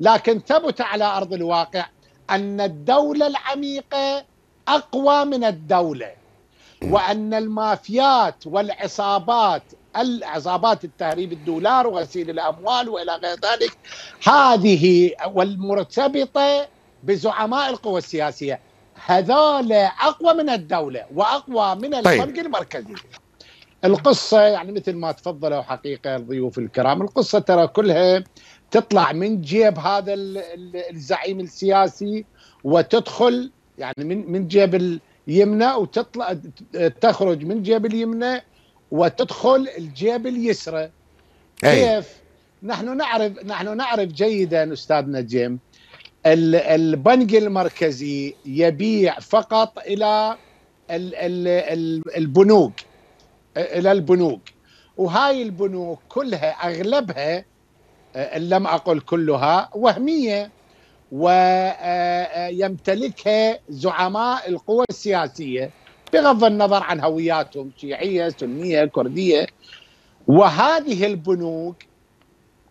لكن ثبت على أرض الواقع أن الدولة العميقة أقوى من الدولة وأن المافيات والعصابات العصابات التهريب الدولار وغسيل الأموال وإلى غير ذلك هذه والمرتبطة بزعماء القوى السياسية هذول أقوى من الدولة وأقوى من البنك طيب. المركزي القصة يعني مثل ما تفضلوا حقيقة الضيوف الكرام القصة ترى كلها تطلع من جيب هذا الزعيم السياسي وتدخل يعني من من جيب اليمنى وتطلع تخرج من جيب اليمنى وتدخل الجيب اليسرى كيف؟ نحن نعرف نحن نعرف جيدا استاذنا جيم البنك المركزي يبيع فقط الى البنوك الى البنوك وهاي البنوك كلها اغلبها آه، ان لم اقل كلها وهميه ويمتلكها آه، آه، زعماء القوى السياسيه بغض النظر عن هوياتهم شيعيه سنيه كرديه وهذه البنوك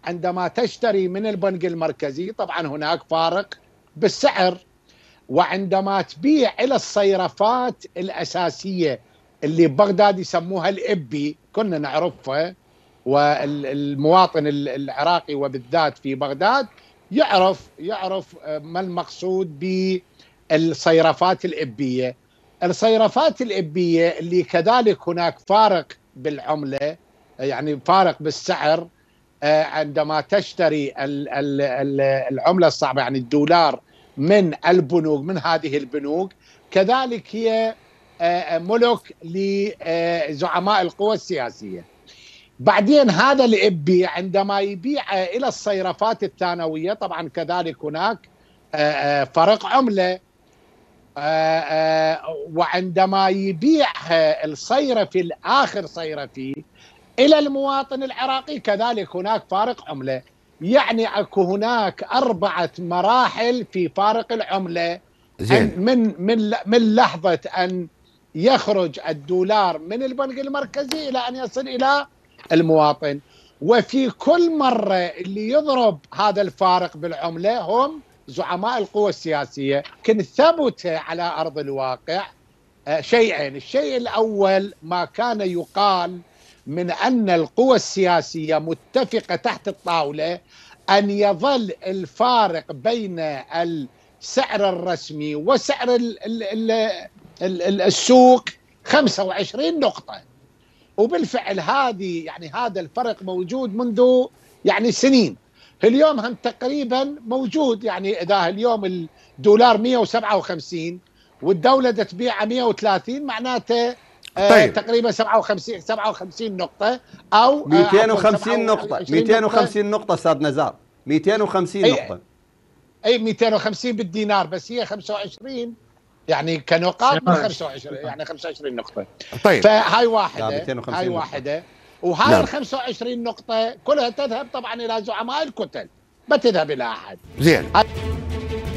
عندما تشتري من البنك المركزي طبعا هناك فارق بالسعر وعندما تبيع الى الصيرفات الاساسيه اللي بغداد يسموها الإبي كنا نعرفها والمواطن العراقي وبالذات في بغداد يعرف يعرف آه، ما المقصود بالصيرفات الإبية الصيرفات الإبية اللي كذلك هناك فارق بالعملة يعني فارق بالسعر آه، عندما تشتري العملة الصعبة يعني الدولار من البنوك من هذه البنوك كذلك هي آه، آه، ملك لزعماء القوى السياسية بعدين هذا الإبي عندما يبيع إلى الصيرفات الثانوية طبعا كذلك هناك آه، فرق عملة وعندما يبيع الصيرفي الآخر صيرفي إلى المواطن العراقي كذلك هناك فارق عملة يعني اكو هناك أربعة مراحل في فارق العملة زين. من من من لحظة أن يخرج الدولار من البنك المركزي إلى أن يصل إلى المواطن وفي كل مرة اللي يضرب هذا الفارق بالعملة هم زعماء القوى السياسية كن ثبت على أرض الواقع آه، شيئين الشيء الأول ما كان يقال من أن القوى السياسية متفقة تحت الطاولة أن يظل الفارق بين السعر الرسمي وسعر السوق 25 نقطة وبالفعل هذه يعني هذا الفرق موجود منذ يعني سنين اليوم هم تقريبا موجود يعني اذا اليوم الدولار 157 والدولة تبيعه 130 معناته آه، طيب. تقريبا 57 57 نقطة أو 250 آه، نقطة 250 نقطة أستاذ نزار 250 أي نقطة أي 250 بالدينار بس هي 25 يعني كنقاط من 25 يعني 25 نقطه طيب فهاي واحده هاي واحده وهاي نعم. ال 25 نقطه كلها تذهب طبعا الى زعماء الكتل ما تذهب الى احد زين